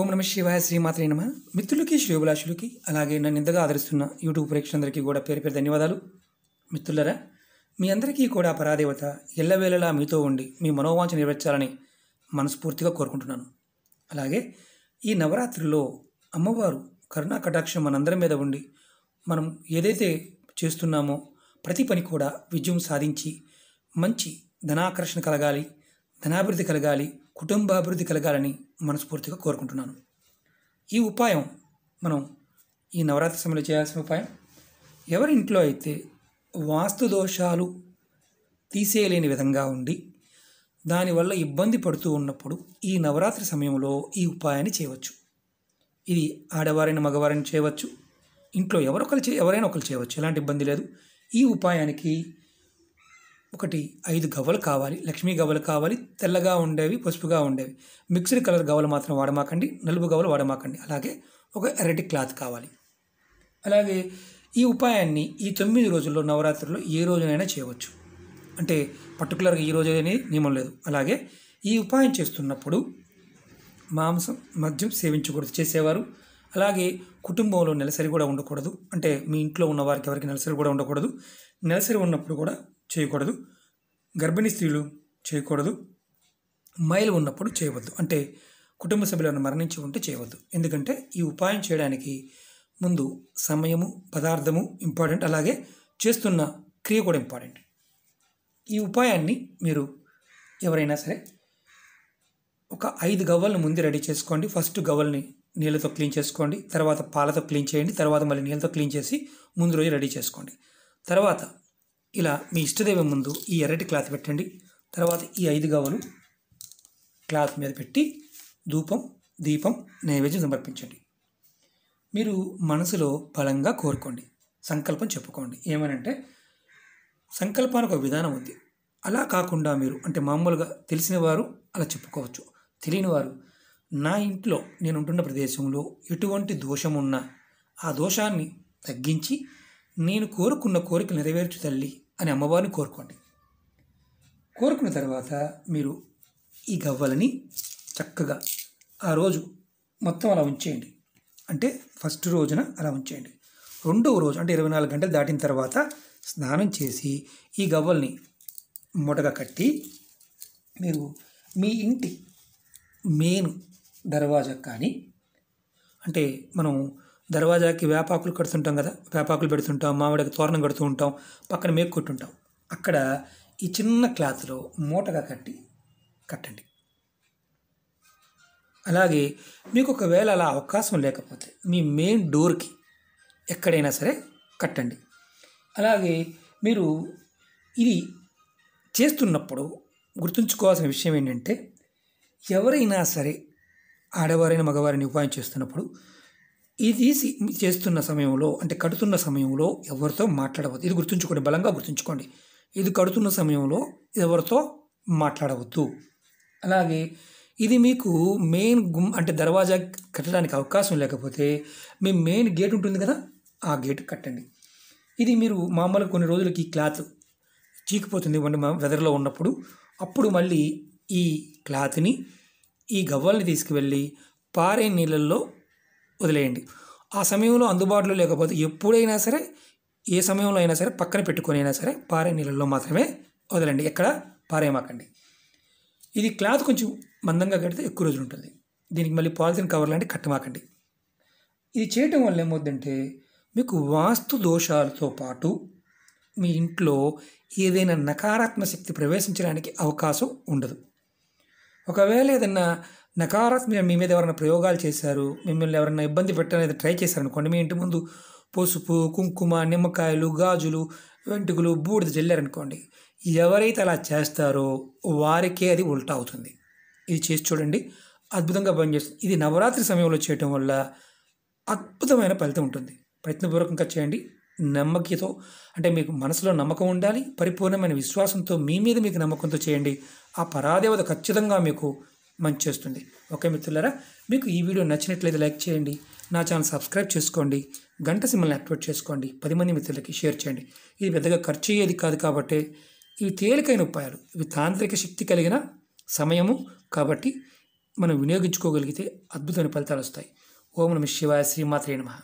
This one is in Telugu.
ఓం నమ శివాయ శ్రీమాత్రి నమ మిత్రులకి శ్రేభిలాషులకి అలాగే నన్ను ఇంతగా ఆదరిస్తున్న యూట్యూబ్ ప్రేక్షకులందరికీ కూడా పేరు పేరు ధన్యవాదాలు మిత్రులరా మీ అందరికీ కూడా పరాదేవత ఎల్లవేళలా మీతో ఉండి మీ మనోవాంఛ నెరవేర్చాలని మనస్ఫూర్తిగా కోరుకుంటున్నాను అలాగే ఈ నవరాత్రిలో అమ్మవారు కరుణా కటాక్షం మనందరి మీద ఉండి మనం ఏదైతే చేస్తున్నామో ప్రతి పని కూడా విజయం సాధించి మంచి ధనాకర్షణ కలగాలి ధనాభివృద్ధి కలగాలి కుటుంబాభివృద్ధి కలగాలని మనస్ఫూర్తిగా కోరుకుంటున్నాను ఈ ఉపాయం మనం ఈ నవరాత్రి సమయంలో చేయాల్సిన ఉపాయం ఎవరి ఇంట్లో అయితే వాస్తు దోషాలు తీసేయలేని విధంగా ఉండి దానివల్ల ఇబ్బంది పడుతూ ఉన్నప్పుడు ఈ నవరాత్రి సమయంలో ఈ ఉపాయాన్ని చేయవచ్చు ఇది ఆడవారిని మగవారిని చేయవచ్చు ఇంట్లో ఎవరొకరు చే ఎవరైనా ఒకరు చేయవచ్చు ఎలాంటి ఇబ్బంది లేదు ఈ ఉపాయానికి ఒకటి ఐదు గవ్వలు కావాలి లక్ష్మీ గవ్వలు కావాలి తెల్లగా ఉండేవి పసుపుగా ఉండేవి మిక్స్డ్ కలర్ గవ్వలు మాత్రం వాడమాకండి నలుపు గవ్వలు వాడమాకండి అలాగే ఒక ఎరటి క్లాత్ కావాలి అలాగే ఈ ఉపాయాన్ని ఈ తొమ్మిది రోజుల్లో నవరాత్రుల్లో ఏ రోజునైనా చేయవచ్చు అంటే పర్టికులర్గా ఈ రోజు అనేది నియమం లేదు అలాగే ఈ ఉపాయం చేస్తున్నప్పుడు మాంసం మద్యం సేవించకూడదు చేసేవారు అలాగే కుటుంబంలో నెలసరి కూడా ఉండకూడదు అంటే మీ ఇంట్లో ఉన్న వారికి ఎవరికి నెలసరి కూడా ఉండకూడదు నెలసరి ఉన్నప్పుడు కూడా చేయకూడదు గర్భిణీ స్త్రీలు చేయకూడదు మైలు ఉన్నప్పుడు చేయవద్దు అంటే కుటుంబ సభ్యులను మరణించి ఉంటే చేయవద్దు ఎందుకంటే ఈ ఉపాయం చేయడానికి ముందు సమయము పదార్థము ఇంపార్టెంట్ అలాగే చేస్తున్న క్రియ కూడా ఇంపార్టెంట్ ఈ ఉపాయాన్ని మీరు ఎవరైనా సరే ఒక ఐదు గవ్వలను ముందు రెడీ చేసుకోండి ఫస్ట్ గవ్వల్ని నీళ్ళతో క్లీన్ చేసుకోండి తర్వాత పాలతో క్లీన్ చేయండి తర్వాత మళ్ళీ నీళ్ళతో క్లీన్ చేసి ముందు రోజు రెడీ చేసుకోండి తర్వాత ఇలా మీ ఇష్టదేవం ముందు ఈ ఎర్రటి క్లాత్ పెట్టండి తర్వాత ఈ ఐదు గవలు క్లాత్ మీద పెట్టి ధూపం దీపం నైవేద్యం సమర్పించండి మీరు మనసులో బలంగా కోరుకోండి సంకల్పం చెప్పుకోండి ఏమనంటే సంకల్పానికి ఒక విధానం ఉంది అలా కాకుండా మీరు అంటే మామూలుగా తెలిసిన వారు అలా చెప్పుకోవచ్చు తెలియని వారు నా ఇంట్లో నేను ఉంటున్న ప్రదేశంలో ఎటువంటి దోషం ఆ దోషాన్ని తగ్గించి నేను కోరుకున్న కోరిక నెరవేర్చు తల్లి అని అమ్మవారిని కోరుకోండి కోరుకున్న తర్వాత మీరు ఈ గవ్వలని చక్కగా ఆ రోజు మొత్తం అలా ఉంచేయండి అంటే ఫస్ట్ రోజున అలా ఉంచేయండి రెండవ రోజు అంటే ఇరవై నాలుగు గంటలు దాటిన తర్వాత స్నానం చేసి ఈ గవ్వల్ని మొటగా కట్టి మీరు మీ ఇంటి మెయిన్ దర్వాజా కానీ అంటే మనం దర్వాజాకి వేపాకులు కడుతుంటాం కదా వేపాకులు పెడుతుంటాం మామిడికి తోరణం కడుతూ ఉంటాం పక్కన మేకు కొట్టుంటాం అక్కడ ఈ చిన్న క్లాత్లో మూటగా కట్టి కట్టండి అలాగే మీకు ఒకవేళ అలా అవకాశం లేకపోతే మీ మెయిన్ డోర్కి ఎక్కడైనా సరే కట్టండి అలాగే మీరు ఇది చేస్తున్నప్పుడు గుర్తుంచుకోవాల్సిన విషయం ఏంటంటే ఎవరైనా సరే ఆడవారైన మగవారిని ఉపాయం చేస్తున్నప్పుడు ఇది చేస్తున్న సమయంలో అంటే కడుతున్న సమయంలో ఎవరితో మాట్లాడవద్దు ఇది గుర్తుంచుకోండి బలంగా గుర్తుంచుకోండి ఇది కడుతున్న సమయంలో ఎవరితో మాట్లాడవద్దు అలాగే ఇది మీకు మెయిన్ గుమ్ అంటే దర్వాజా కట్టడానికి అవకాశం లేకపోతే మీ మెయిన్ గేట్ ఉంటుంది కదా ఆ గేట్ కట్టండి ఇది మీరు మామూలుగా కొన్ని రోజులకి క్లాత్ చీకిపోతుంది వంటి మా వెదర్లో ఉన్నప్పుడు అప్పుడు మళ్ళీ ఈ క్లాత్ని ఈ గవ్వల్ని తీసుకువెళ్ళి పారే నీళ్ళల్లో వదిలేయండి ఆ సమయంలో అందుబాటులో లేకపోతే ఎప్పుడైనా సరే ఏ సమయంలో అయినా సరే పక్కన పెట్టుకొని అయినా సరే పారే నీళ్ళల్లో మాత్రమే వదలండి ఎక్కడ పారేమాకండి ఇది క్లాత్ కొంచెం మందంగా కడితే ఎక్కువ రోజులు ఉంటుంది దీనికి మళ్ళీ పాలిథిన్ కవర్ లాంటి కట్టమాకండి ఇది చేయటం వల్ల ఏమవుద్దంటే మీకు వాస్తు దోషాలతో పాటు మీ ఇంట్లో ఏదైనా నకారాత్మక శక్తి ప్రవేశించడానికి అవకాశం ఉండదు ఒకవేళ ఏదన్నా నకారాత్మక మీ మీద ఎవరైనా ప్రయోగాలు చేశారు మిమ్మల్ని ఎవరైనా ఇబ్బంది పెట్టాలని ట్రై చేశారనుకోండి మీ ఇంటి ముందు పసుపు కుంకుమ నిమ్మకాయలు గాజులు వెంటుకులు బూడిద చెల్లారనుకోండి ఎవరైతే అలా చేస్తారో వారికే అది ఉల్టా అవుతుంది ఇది చేసి చూడండి అద్భుతంగా పనిచేస్తుంది ఇది నవరాత్రి సమయంలో చేయటం వల్ల అద్భుతమైన ఫలితం ఉంటుంది ప్రయత్నపూర్వకంగా చేయండి నమ్మకతో అంటే మీకు మనసులో నమ్మకం ఉండాలి పరిపూర్ణమైన విశ్వాసంతో మీ మీద మీకు నమ్మకంతో చేయండి ఆ పరాదేవత ఖచ్చితంగా మీకు మంచి చేస్తుంది ఓకే మిత్రులారా మీకు ఈ వీడియో నచ్చినట్లయితే లైక్ చేయండి నా ఛానల్ సబ్స్క్రైబ్ చేసుకోండి గంట సిమ్మల్ని యాక్టివేట్ చేసుకోండి పది మంది మిత్రులకి షేర్ చేయండి ఇది పెద్దగా ఖర్చు అయ్యేది కాదు కాబట్టి ఇవి తేలికైన ఉపాయాలు ఇవి తాంత్రిక శక్తి కలిగిన సమయము కాబట్టి మనం వినియోగించుకోగలిగితే అద్భుతమైన ఫలితాలు వస్తాయి ఓం నమ శివాయ శ్రీమాత్రే నమ